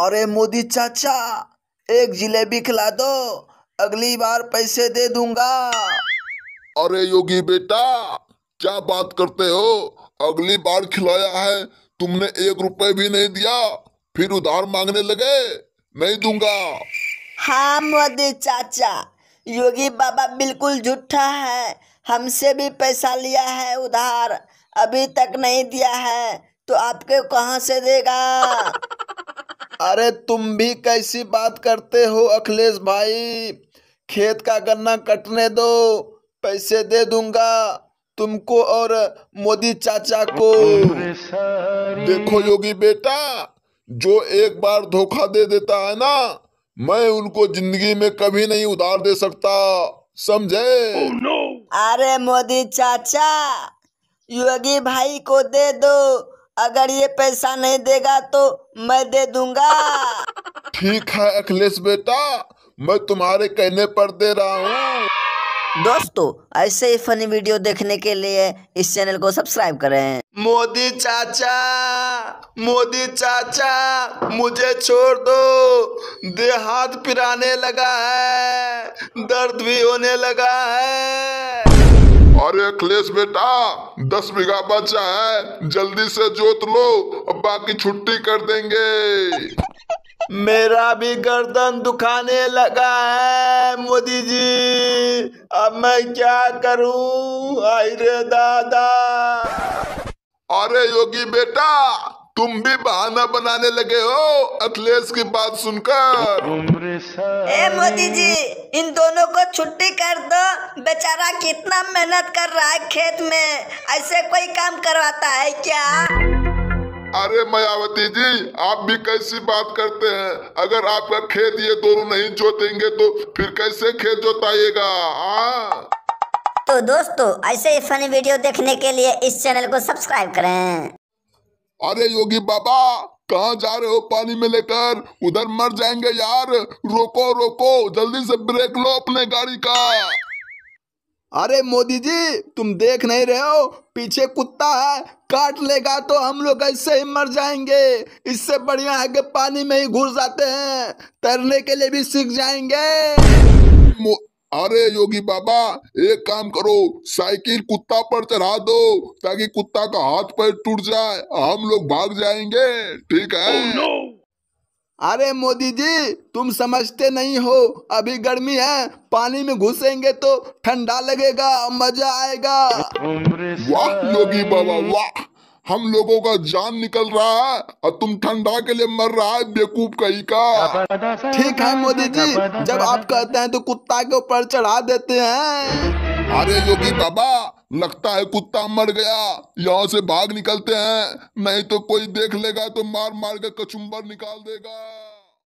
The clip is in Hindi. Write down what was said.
अरे मोदी चाचा एक जिलेबी खिला दो अगली बार पैसे दे दूंगा अरे योगी बेटा क्या बात करते हो अगली बार खिलाया है तुमने एक रुपए भी नहीं दिया फिर उधार मांगने लगे नहीं दूंगा हाँ मोदी चाचा योगी बाबा बिल्कुल झूठा है हमसे भी पैसा लिया है उधार अभी तक नहीं दिया है तो आपके कहाँ से देगा अरे तुम भी कैसी बात करते हो अखिलेश भाई खेत का गन्ना कटने दो पैसे दे दूंगा तुमको और मोदी चाचा को देखो योगी बेटा जो एक बार धोखा दे देता है ना मैं उनको जिंदगी में कभी नहीं उधार दे सकता समझे oh, no. अरे मोदी चाचा योगी भाई को दे दो अगर ये पैसा नहीं देगा तो मैं दे दूंगा ठीक है अखिलेश बेटा मैं तुम्हारे कहने पर दे रहा हूँ दोस्तों ऐसे ही फनी वीडियो देखने के लिए इस चैनल को सब्सक्राइब करें मोदी चाचा मोदी चाचा मुझे छोड़ दो देहात पिराने लगा है दर्द भी होने लगा है अरे अखिलेश बेटा दस बीघा बचा है जल्दी से जोत लो अब बाकी छुट्टी कर देंगे मेरा भी गर्दन दुखाने लगा है मोदी जी अब मैं क्या करूं अरे दादा अरे योगी बेटा तुम भी बहाना बनाने लगे हो अखिलेश की बात सुनकर ए मोदी जी इन दोनों को छुट्टी कर दो बेचारा कितना मेहनत कर रहा है खेत में ऐसे कोई काम करवाता है क्या अरे मायावती जी आप भी कैसी बात करते हैं अगर आपका खेत ये दोनों नहीं जोतेंगे तो फिर कैसे खेत जोताइएगा हाँ? तो दोस्तों ऐसे ही फनी वीडियो देखने के लिए इस चैनल को सब्सक्राइब करें अरे योगी बाबा कहाँ जा रहे हो पानी में लेकर उधर मर जाएंगे यार रोको रोको जल्दी से ब्रेक लो अपने गाड़ी का अरे मोदी जी तुम देख नहीं रहे हो पीछे कुत्ता है काट लेगा तो हम लोग ऐसे ही मर जाएंगे इससे बढ़िया है कि पानी में ही घुस जाते हैं तैरने के लिए भी सीख जाएंगे अरे योगी बाबा एक काम करो साइकिल कुत्ता पर चढ़ा दो ताकि कुत्ता का हाथ पैर टूट जाए हम लोग भाग जाएंगे ठीक है oh, no. अरे मोदी जी तुम समझते नहीं हो अभी गर्मी है पानी में घुसेंगे तो ठंडा लगेगा मजा आएगा वाह योगी बाबा वाह हम लोगों का जान निकल रहा है और तुम ठंडा के लिए मर रहा है बेकूफ कहीं का ठीक है मोदी जी जब आप कहते हैं तो कुत्ता के ऊपर चढ़ा देते हैं अरे योगी बाबा लगता है कुत्ता मर गया यहाँ से भाग निकलते हैं नहीं तो कोई देख लेगा तो मार मार के कचुम्बर निकाल देगा